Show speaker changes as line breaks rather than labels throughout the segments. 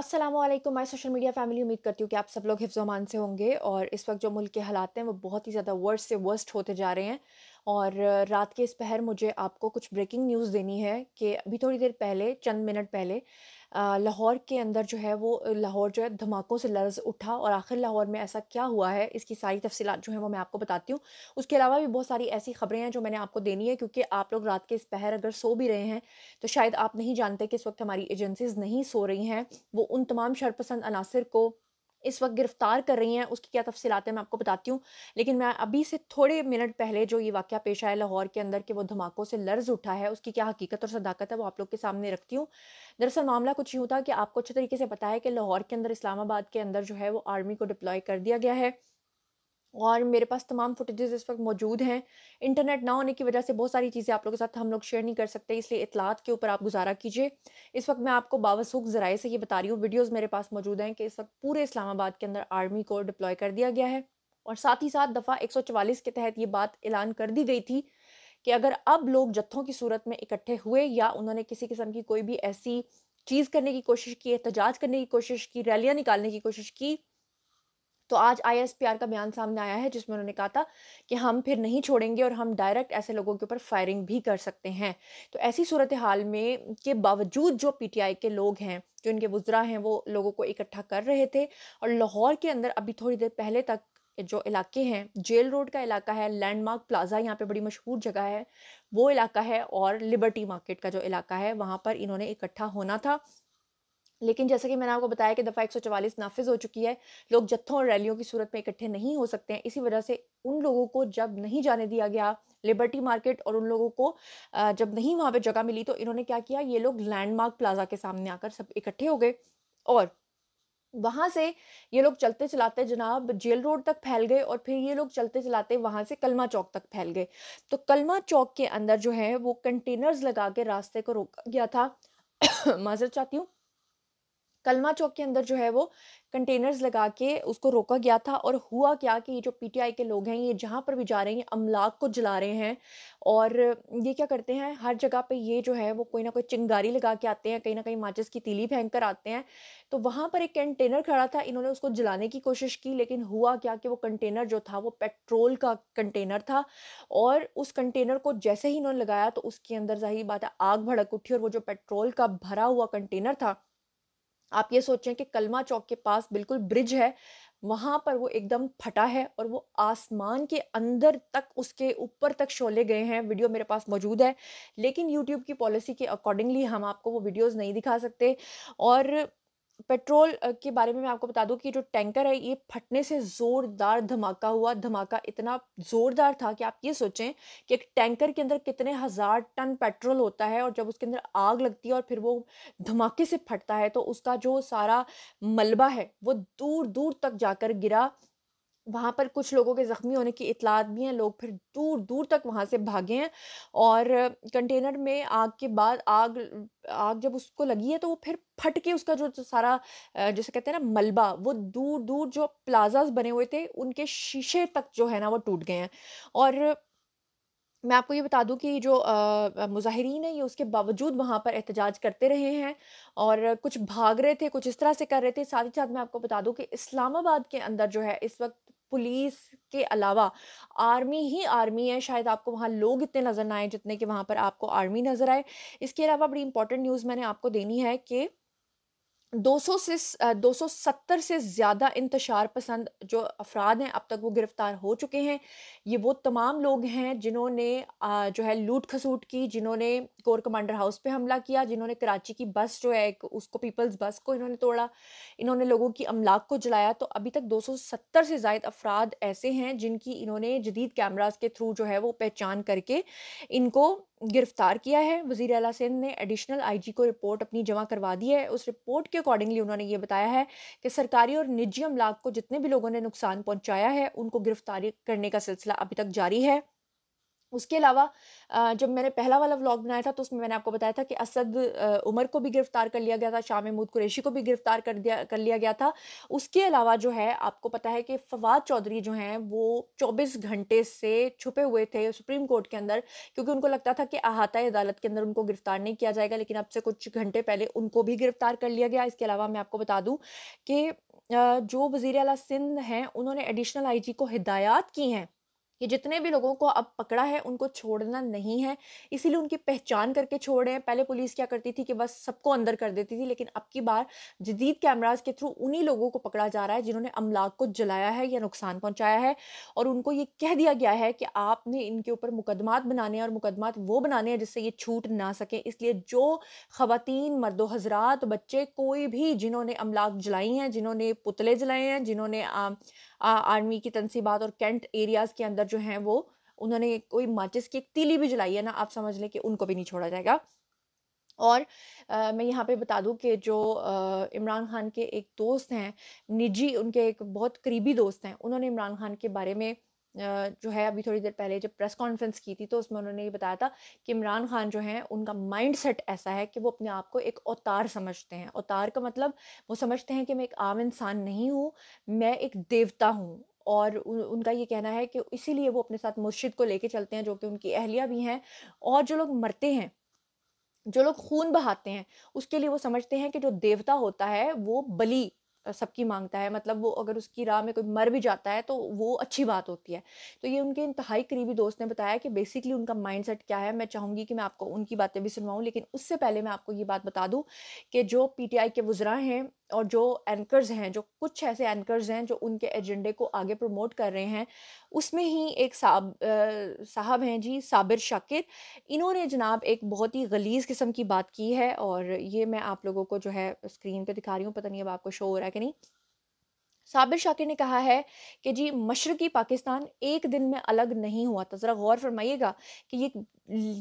Aslam my social media family उम्मीद करती हूँ कि आप सब लोग हिफ्जोमान से होंगे और इस वक्त जो मुल्क के हालात हैं वो बहुत ही ज़्यादा वर्स्ट से वर्स्ट होते जा रहे हैं और रात के इस पहर मुझे आपको कुछ ब्रेकिंग न्यूज़ देनी है कि अभी थोड़ी देर पहले चंद मिनट पहले लाहौर के अंदर जो है वो लाहौर जो है धमाकों से लर्ज उठा और आखिर लाहौर में ऐसा क्या हुआ है इसकी सारी तफसीत जो है वो मैं आपको बताती हूँ उसके अलावा भी बहुत सारी ऐसी खबरें हैं जो मैंने आपको देनी है क्योंकि आप लोग रात के इस पहर अगर सो भी रहे हैं तो शायद आप नहीं जानते कि इस वक्त हमारी एजेंसीज़ नहीं सो रही हैं वो उन तमाम शरपसंद अनासर को इस वक्त गिरफ्तार कर रही हैं उसकी क्या तफसीत है मैं आपको बताती हूँ लेकिन मैं अभी से थोड़े मिनट पहले जो ये वाक्य पेश आया लाहौर के अंदर के वो धमाकों से लर्ज उठा है उसकी क्या हकीकत और सदाकत है वो आप लोग के सामने रखती हूँ दरअसल मामला कुछ यूँ था कि आपको अच्छे तरीके से पता है कि लाहौर के अंदर इस्लामाबाद के अंदर जो है वो आर्मी को डिप्लॉय कर दिया गया है और मेरे पास तमाम फुटेजेस इस वक्त मौजूद हैं इंटरनेट ना होने की वजह से बहुत सारी चीज़ें आप लोगों के साथ हम लोग शेयर नहीं कर सकते इसलिए इतलात के ऊपर आप गुजारा कीजिए इस वक्त मैं आपको बावसूख ज़राए से ये बता रही हूँ वीडियोज़ मेरे पास मौजूद हैं कि इस वक्त पूरे इस्लामाबाद के अंदर आर्मी को डिप्लॉय कर दिया गया है और साथ ही साथ दफ़ा एक के तहत ये बात ऐलान कर दी गई थी कि अगर अब लोग जत्थों की सूरत में इकट्ठे हुए या उन्होंने किसी किस्म की कोई भी ऐसी चीज़ करने की कोशिश की एहतजाज करने की कोशिश की रैलियाँ निकालने की कोशिश की तो आज आई का बयान सामने आया है जिसमें उन्होंने कहा था कि हम फिर नहीं छोड़ेंगे और हम डायरेक्ट ऐसे लोगों के ऊपर फायरिंग भी कर सकते हैं तो ऐसी सूरत हाल में के बावजूद जो पी के लोग हैं जो इनके बुज़रा हैं वो लोगों को इकट्ठा कर रहे थे और लाहौर के अंदर अभी थोड़ी देर पहले तक जो इलाके हैं जेल रोड का इलाका है लैंडमार्क प्लाजा यहाँ पे बड़ी मशहूर जगह है वो इलाका है और लिबर्टी मार्केट का जो इलाका है वहाँ पर इन्होंने इकट्ठा होना था लेकिन जैसा कि मैंने आपको बताया कि दफ़ा एक सौ चवालीस नाफिज हो चुकी है लोग जत्थों और रैलियों की सूरत में इकट्ठे नहीं हो सकते हैं इसी वजह से उन लोगों को जब नहीं जाने दिया गया लिबर्टी मार्केट और उन लोगों को जब नहीं वहाँ पर जगह मिली तो इन्होंने क्या किया ये लोग लैंडमार्क प्लाजा के सामने आकर सब इकट्ठे हो गए और वहाँ से ये लोग चलते चलाते जनाब जेल रोड तक फैल गए और फिर ये लोग चलते चलाते वहाँ से कलमा चौक तक फैल गए तो कलमा चौक के अंदर जो है वो कंटेनर्स लगा के रास्ते को रोका गया था माजर चाहती हूँ कलमा चौक के अंदर जो है वो कंटेनर्स लगा के उसको रोका गया था और हुआ क्या कि ये जो पीटीआई के लोग हैं ये जहाँ पर भी जा रहे हैं ये अमलाक को जला रहे हैं और ये क्या करते हैं हर जगह पे ये जो है वो कोई ना कोई चिंगारी लगा के आते हैं कहीं ना कहीं माचिस की तीली फेंक कर आते हैं तो वहाँ पर एक कंटेनर खड़ा था इन्होंने उसको जलाने की कोशिश की लेकिन हुआ क्या कि वो कंटेनर जो था वो पेट्रोल का कंटेनर था और उस कंटेनर को जैसे ही इन्होंने लगाया तो उसके अंदर जाहिर बात है आग भड़क उठी और वो जो पेट्रोल का भरा हुआ कंटेनर था आप ये सोचें कि कलमा चौक के पास बिल्कुल ब्रिज है वहाँ पर वो एकदम फटा है और वो आसमान के अंदर तक उसके ऊपर तक शोले गए हैं वीडियो मेरे पास मौजूद है लेकिन यूट्यूब की पॉलिसी के अकॉर्डिंगली हम आपको वो वीडियोज़ नहीं दिखा सकते और पेट्रोल के बारे में मैं आपको बता दूं कि जो टैंकर है ये फटने से ज़ोरदार धमाका हुआ धमाका इतना ज़ोरदार था कि आप ये सोचें कि एक टैंकर के अंदर कितने हज़ार टन पेट्रोल होता है और जब उसके अंदर आग लगती है और फिर वो धमाके से फटता है तो उसका जो सारा मलबा है वो दूर दूर तक जाकर गिरा वहाँ पर कुछ लोगों के ज़ख्मी होने की इतलात भी हैं लोग फिर दूर दूर तक वहाँ से भागे हैं और कंटेनर में आग के बाद आग आग जब उसको लगी है तो वो फिर फट के उसका जो सारा जैसे कहते हैं ना मलबा वो दूर दूर जो प्लाजाज बने हुए थे उनके शीशे तक जो है ना वो टूट गए हैं और मैं आपको ये बता दूं कि जो मुजाहरीन है ये उसके बावजूद वहाँ पर एहतजाज करते रहे हैं और कुछ भाग रहे थे कुछ इस तरह से कर रहे थे साथ ही साथ मैं आपको बता दूं कि इस्लामाबाद के अंदर जो है इस वक्त पुलिस के अलावा आर्मी ही आर्मी है शायद आपको वहाँ लोग इतने नज़र ना आए जितने कि वहाँ पर आपको आर्मी नज़र आए इसके अलावा बड़ी इंपॉर्टेंट न्यूज़ मैंने आपको देनी है कि 200 से 270 से ज़्यादा इंतशार पसंद जो अफराद हैं अब तक वो गिरफ़्तार हो चुके हैं ये वो तमाम लोग हैं जिन्होंने जो है लूट खसूट की जिन्होंने कोर कमांडर हाउस पे हमला किया जिन्होंने कराची की बस जो है उसको पीपल्स बस को इन्होंने तोड़ा इन्होंने लोगों की अमलाक को जलाया तो अभी तक 270 से ज़ायद अफराद ऐसे हैं जिनकी इन्होंने जदीद कैमराज के थ्रू जो है वो पहचान करके इनको गिरफ्तार किया है वज़ी अला सिंध ने एडिशनल आईजी को रिपोर्ट अपनी जमा करवा दी है उस रिपोर्ट के अकॉर्डिंगली उन्होंने ये बताया है कि सरकारी और निजी अमलाक को जितने भी लोगों ने नुकसान पहुंचाया है उनको गिरफ्तारी करने का सिलसिला अभी तक जारी है उसके अलावा जब मैंने पहला वाला व्लॉग बनाया था तो उसमें मैंने आपको बताया था कि असद उमर को भी गिरफ़्तार कर लिया गया था शाह महमूद कुरैशी को भी गिरफ़्तार कर दिया कर लिया गया था उसके अलावा जो है आपको पता है कि फवाद चौधरी जो हैं वो 24 घंटे से छुपे हुए थे सुप्रीम कोर्ट के अंदर क्योंकि उनको लगता था कि अहाता अदालत के अंदर उनको गिरफ़्तार नहीं किया जाएगा लेकिन अब से कुछ घंटे पहले उनको भी गिरफ़्तार कर लिया गया इसके अलावा मैं आपको बता दूँ कि जो वज़ी अला सिंध हैं उन्होंने एडिशनल आई को हिदायत की हैं ये जितने भी लोगों को अब पकड़ा है उनको छोड़ना नहीं है इसीलिए उनकी पहचान करके रहे हैं पहले पुलिस क्या करती थी कि बस सबको अंदर कर देती थी लेकिन अब की बार जदीद कैमराज के थ्रू उन्हीं लोगों को पकड़ा जा रहा है जिन्होंने अमलाक को जलाया है या नुकसान पहुँचाया है और उनको ये कह दिया गया है कि आपने इनके ऊपर मुकदमात बनाने हैं और मुकदमात वो बनाने हैं जिससे ये छूट ना सकें इसलिए जो खातन मर्दो हजरात बच्चे कोई भी जिन्होंने अमलाक जलाई हैं जिन्होंने पुतले जलाए हैं जिन्होंने आर्मी की तनसीबात और कैंट एरियाज़ के अंदर जो है वो उन्होंने कोई माचिस की एक तीली भी जलाई है ना आप समझ लें कि उनको भी नहीं छोड़ा जाएगा और आ, मैं यहाँ पे बता दूँ कि जो इमरान खान के एक दोस्त हैं निजी उनके एक बहुत करीबी दोस्त हैं उन्होंने इमरान खान के बारे में जो है अभी थोड़ी देर पहले जब प्रेस कॉन्फ्रेंस की थी तो उसमें उन्होंने ये बताया था कि इमरान खान जो हैं उनका माइंड सेट ऐसा है कि वो अपने आप को एक अवतार समझते हैं अवतार का मतलब वो समझते हैं कि मैं एक आम इंसान नहीं हूँ मैं एक देवता हूँ और उनका ये कहना है कि इसीलिए वो अपने साथ मुर्शिद को लेके चलते हैं जो कि उनकी अहलिया भी हैं और जो लोग मरते हैं जो लोग खून बहाते हैं उसके लिए वो समझते हैं कि जो देवता होता है वो बली सबकी मांगता है मतलब वो अगर उसकी राह में कोई मर भी जाता है तो वो अच्छी बात होती है तो ये उनके इंतहाई करीबी दोस्त ने बताया कि बेसिकली उनका माइंडसेट क्या है मैं चाहूँगी कि मैं आपको उनकी बातें भी सुनवाऊँ लेकिन उससे पहले मैं आपको ये बात बता दूँ कि जो पीटीआई के वज़रा हैं और जो एंकर्स हैं जो कुछ ऐसे एंकर्स हैं जो उनके एजेंडे को आगे प्रमोट कर रहे हैं उसमें ही एक साहब साहब हैं जी साबिर शाकिर इन्होंने जनाब एक बहुत ही गलीज़ किस्म की बात की है और ये मैं आप लोगों को जो है स्क्रीन पे दिखा रही हूँ पता नहीं अब आपको शो हो रहा है कि नहीं साबिर शाकिर ने कहा है कि जी मशरक़ी पाकिस्तान एक दिन में अलग नहीं हुआ था ज़रा गौर फरमाइएगा कि ये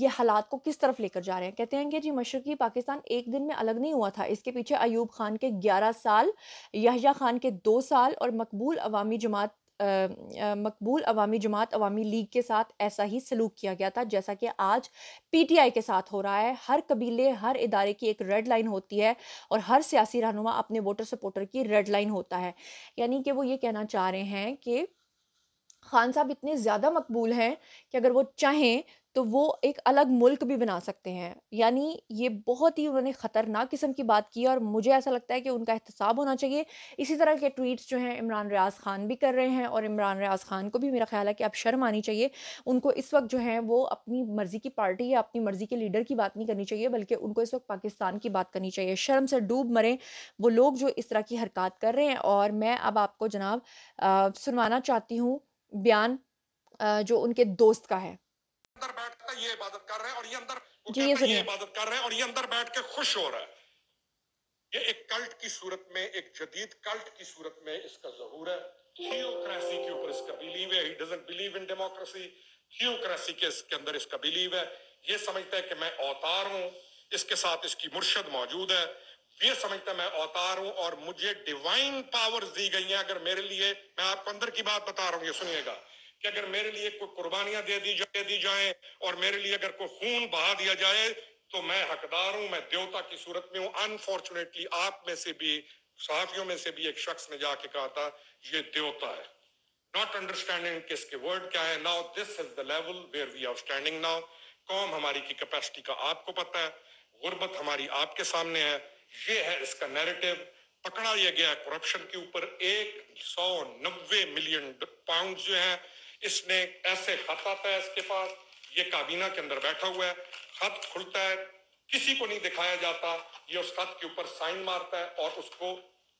ये हालात को किस तरफ लेकर जा रहे हैं कहते हैं कि जी मशरक़ी पाकिस्तान एक दिन में अलग नहीं हुआ था इसके पीछे अयूब खान के ग्यारह साल यहया खान के दो साल और मकबूल अवामी जमात मकबूल अवामी जमात अवामी लीग के साथ ऐसा ही सलूक किया गया था जैसा कि आज पीटीआई के साथ हो रहा है हर कबीले हर इदारे की एक रेड लाइन होती है और हर सियासी रहनुमा अपने वोटर सपोर्टर की रेड लाइन होता है यानी कि वो ये कहना चाह रहे हैं कि खान साहब इतने ज़्यादा मकबूल हैं कि अगर वो चाहें तो वो एक अलग मुल्क भी बना सकते हैं यानी ये बहुत ही उन्होंने ख़तरनाक किस्म की बात की और मुझे ऐसा लगता है कि उनका एहतसाब होना चाहिए इसी तरह के ट्वीट्स जो हैं इमरान रियाज खान भी कर रहे हैं और इमरान रियाज खान को भी मेरा ख्याल है कि अब शर्म आनी चाहिए उनको इस वक्त जो है वो अपनी मर्ज़ी की पार्टी या अपनी मर्ज़ी के लीडर की बात नहीं करनी चाहिए बल्कि उनको इस वक्त पाकिस्तान की बात करनी चाहिए शर्म से डूब मरें वो लोग जो इस तरह की हरकत कर रहे हैं और मैं अब आपको जनाब सुनवाना चाहती हूँ बयान जो उनके दोस्त का है अंदर बैठ कर ये इबादत कर रहे हैं और ये अंदर जी ये सुनिए
इबादत कर रहे हैं और ये अंदर बैठ के खुश हो रहा है ये एक कल्ट की सूरत में एक जदीद कल्ट की सूरत में इसका जहूर है थियोक्रेसी के ऊपर इसका बिलीव है he doesn't believe in democracy theocracy के इसके अंदर इसका बिलीव है ये समझता है कि मैं अवतार हूं इसके साथ इसकी मुर्शद मौजूद है ये समझता है मैं अवतार हूं और मुझे डिवाइन पावर्स दी गई हैं अगर मेरे लिए मैं आपको अंदर की बात बता रहा हूं ये सुनिएगा कि अगर मेरे लिए कोई कुर्बानियां दे दी जाए दी जाए और मेरे लिए अगर कोई खून बहा दिया जाए तो मैं हकदार हूं मैं देवता की सूरत में हूं अनफॉर्चुनेटली आप में से भी सहाफियों में से भी एक शख्स ने जाके कहा था ये देवता है नॉट अंडरस्टैंडिंग किसके वर्ड क्या है now this is the level where we are standing now कौम हमारी की कैपेसिटी का आपको पता है गुर्बत हमारी आपके सामने है ये है इसका नैरेटिव पकड़ा यह गया करप्शन के ऊपर एक सौ नब्बे मिलियन पाउंड जो है इसने ऐसे खत आता है इसके पास ये काबीना के अंदर बैठा हुआ है खत खुलता है किसी को नहीं दिखाया जाता ये उस खत के ऊपर साइन मारता है और उसको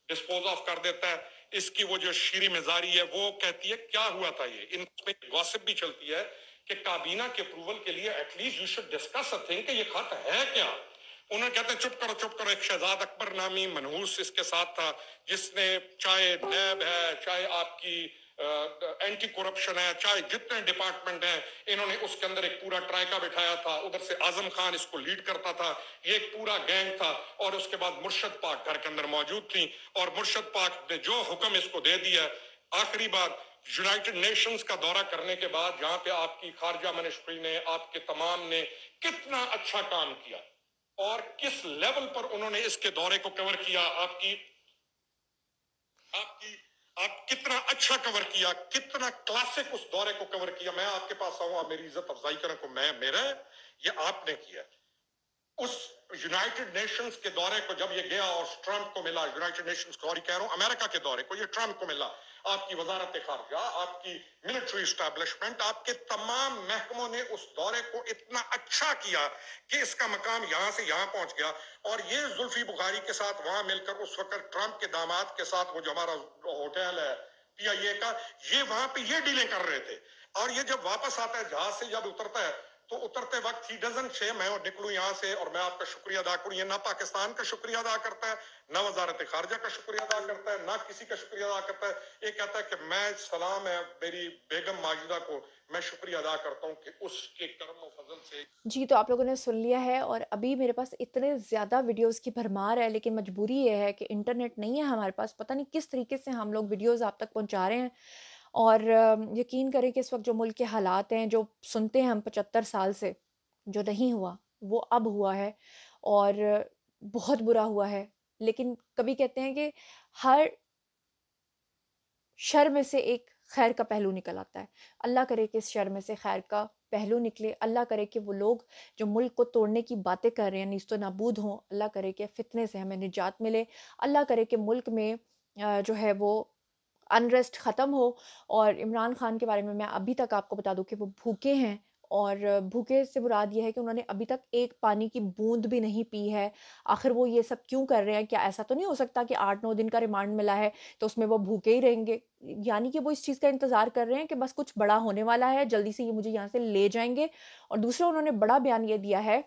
डिस्पोज ऑफ कर देता है इसकी वो जो शीरी मिजारी है वो कहती है क्या हुआ था ये इनमें गॉसिप भी चलती है कि काबीना के अप्रूवल के लिए at least you should discuss a thing कि ये खत है क्या उन्होंने कहते हैं चुप करो चुप करो एक शहजाद अकबर नामी मनहूस इसके साथ था जिसने चाहे नैब है चाहे आपकी एंटी करप्शन है चाहे जितने डिपार्टमेंट हैं इन्होंने उसके अंदर एक पूरा ट्रायका बिठाया था उधर से आजम खान इसको लीड करता था ये एक पूरा गैंग था और उसके बाद मुर्शद पाक घर के अंदर मौजूद थी और मुर्शद पाक ने जो हुक्म इसको दे दिया आखिरी बार यूनाइटेड नेशंस का दौरा करने के बाद जहां पे आपकी खारजा मिनिस्ट्री ने आपके तमाम ने कितना अच्छा काम किया और किस लेवल पर उन्होंने इसके दौरे को कवर किया आपकी आपकी आप कितना अच्छा कवर किया कितना क्लासिक उस दौरे को कवर किया मैं आपके पास आऊं आप मेरी इज्जत अफजाई करें को मैं मेरा है ये आपने किया उस यूनाइटेड नेशंस के दौरे को जब ये गया और ट्रंप को मिला यूनाइटेड नेशंस और कह रहा हूं अमेरिका के दौरे को ये ट्रंप को मिला आपकी वजारत खारजा आपकी मिलिट्री स्टैब्लिशमेंट आपके तमाम महकमों ने उस दौरे को इतना अच्छा किया कि इसका मकाम यहां से यहां पहुंच गया और ये जुल्फी बुखारी के साथ वहां मिलकर उस वक्त ट्रंप के दामाद के साथ वो जो हमारा होटल है ए का ये वहां पे ये डीलें कर रहे थे और ये जब वापस आता है जहाज से जब उतरता है तो उतरते वक्त ही डजन शेम मैं और निकलू यहाँ से और मैं आपका शुक्रिया अदा करूँ ये ना पाकिस्तान का शुक्रिया अदा करता है ना वजारत खारजा का शुक्रिया अदा करता है ना किसी का शुक्रिया अदा करता है ये कहता है कि मैं सलाम है मेरी बेगम माजिदा को मैं शुक्रिया अदा करता हूँ कि उसके कर्म फजल से
जी तो आप लोगों ने सुन लिया है और अभी मेरे पास इतने ज़्यादा वीडियोस की भरमार है लेकिन मजबूरी ये है कि इंटरनेट नहीं है हमारे पास पता नहीं किस तरीके से हम लोग वीडियोज आप तक पहुँचा रहे हैं और यकीन करें कि इस वक्त जो मुल्क के हालात हैं जो सुनते हैं हम पचहत्तर साल से जो नहीं हुआ वो अब हुआ है और बहुत बुरा हुआ है लेकिन कभी कहते हैं कि हर शर में से एक खैर का पहलू निकल आता है अल्लाह करे कि इस शर में से खैर का पहलू निकले अल्लाह करे कि वो लोग जो मुल्क को तोड़ने की बातें कर रहे हैं नीस्त तो नाबूद हों अल्लाह करे कि फ़ितने से हमें निजात मिले अल्लाह करे कि मुल्क में जो है वो अनरेस्ट ख़त्म हो और इमरान खान के बारे में मैं अभी तक आपको बता दूँ कि वो भूखे हैं और भूखे से मुराद यह है कि उन्होंने अभी तक एक पानी की बूंद भी नहीं पी है आखिर वो ये सब क्यों कर रहे हैं क्या ऐसा तो नहीं हो सकता कि आठ नौ दिन का रिमांड मिला है तो उसमें वो भूखे ही रहेंगे यानी कि वो इस चीज़ का इंतज़ार कर रहे हैं कि बस कुछ बड़ा होने वाला है जल्दी से ये मुझे यहाँ से ले जाएंगे और दूसरा उन्होंने बड़ा बयान ये दिया है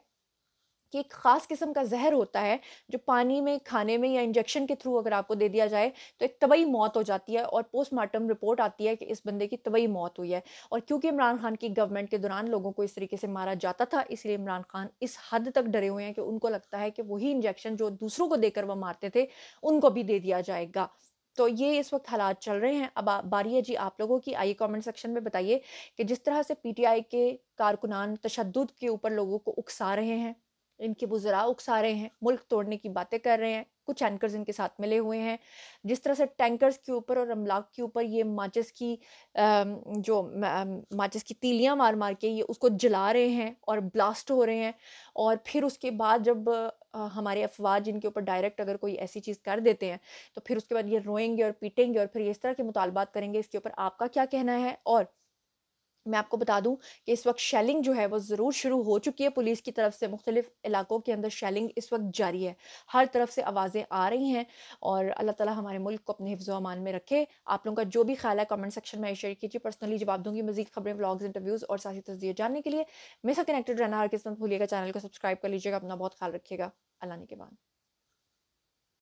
कि एक ख़ास किस्म का जहर होता है जो पानी में खाने में या इंजेक्शन के थ्रू अगर आपको दे दिया जाए तो एक तबई मौत हो जाती है और पोस्टमार्टम रिपोर्ट आती है कि इस बंदे की तबई मौत हुई है और क्योंकि इमरान खान की गवर्नमेंट के दौरान लोगों को इस तरीके से मारा जाता था इसलिए इमरान खान इस हद तक डरे हुए हैं कि उनको लगता है कि वही इंजेक्शन जो दूसरों को देकर वह मारते थे उनको भी दे दिया जाएगा तो ये इस वक्त हालात चल रहे हैं अब बारी है जी आप लोगों की आइए कमेंट सेक्शन में बताइए कि जिस तरह से पीटीआई के कारकुनान तशद के ऊपर लोगों को उकसा रहे हैं इनके बुज़रा उकसा रहे हैं मुल्क तोड़ने की बातें कर रहे हैं कुछ एंकर्स इनके साथ मिले हुए हैं जिस तरह से टैंकर्स के ऊपर और अमलाक के ऊपर ये माचिस की जो माचिस की तीलियां मार मार के ये उसको जला रहे हैं और ब्लास्ट हो रहे हैं और फिर उसके बाद जब हमारे अफवाज इनके ऊपर डायरेक्ट अगर कोई ऐसी चीज़ कर देते हैं तो फिर उसके बाद ये रोएंगे और पीटेंगे और फिर इस तरह के मुतालबात करेंगे इसके ऊपर आपका क्या कहना है और मैं आपको बता दूं कि इस वक्त शेलिंग जो है वो ज़रूर शुरू हो चुकी है पुलिस की तरफ से मुख्तलिफ इलाकों के अंदर शेलिंग इस वक्त जारी है हर तरफ से आवाज़ें आ रही हैं और अल्लाह ताला हमारे मुल्क को अपने हिफ्ज़ अमान में रखे आप लोगों का जो भी ख्याल है कमेंट सेक्शन में शेयर कीजिए पर्सनली जवाब दूंगी मजीद खबरें ब्लॉग्स इंटरव्यूज़ और साथ ही जानने के लिए मेरे साथ कनेक्टेड रहना हर किस्मत भूलिएगा चैनल को सब्सक्राइब कर लीजिएगा अपना बहुत ख्याल रखिएगा अल्लाह के बाद